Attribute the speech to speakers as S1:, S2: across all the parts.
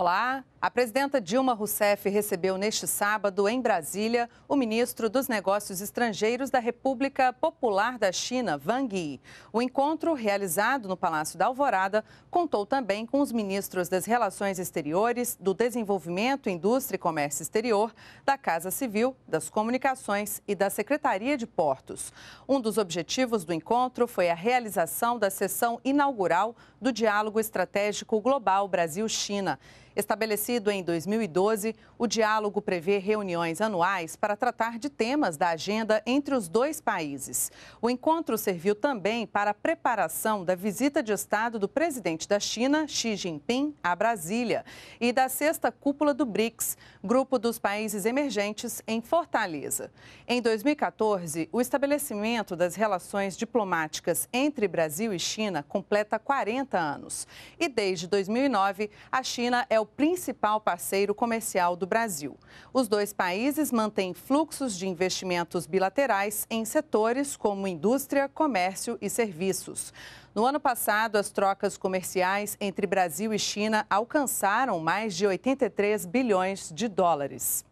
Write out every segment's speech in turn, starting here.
S1: Olá, a presidenta Dilma Rousseff recebeu neste sábado, em Brasília, o ministro dos Negócios Estrangeiros da República Popular da China, Wang Yi. O encontro, realizado no Palácio da Alvorada, contou também com os ministros das Relações Exteriores, do Desenvolvimento, Indústria e Comércio Exterior, da Casa Civil, das Comunicações e da Secretaria de Portos. Um dos objetivos do encontro foi a realização da sessão inaugural do Diálogo Estratégico Global Brasil-China, estabelecido Estabelecido em 2012, o diálogo prevê reuniões anuais para tratar de temas da agenda entre os dois países. O encontro serviu também para a preparação da visita de Estado do presidente da China, Xi Jinping, à Brasília e da sexta cúpula do BRICS, grupo dos países emergentes, em Fortaleza. Em 2014, o estabelecimento das relações diplomáticas entre Brasil e China completa 40 anos. E desde 2009, a China é o principal principal parceiro comercial do Brasil. Os dois países mantêm fluxos de investimentos bilaterais em setores como indústria, comércio e serviços. No ano passado, as trocas comerciais entre Brasil e China alcançaram mais de 83 bilhões de dólares.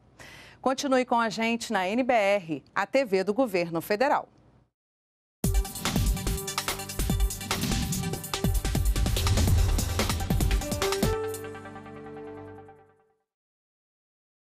S1: Continue com a gente na NBR, a TV do Governo Federal.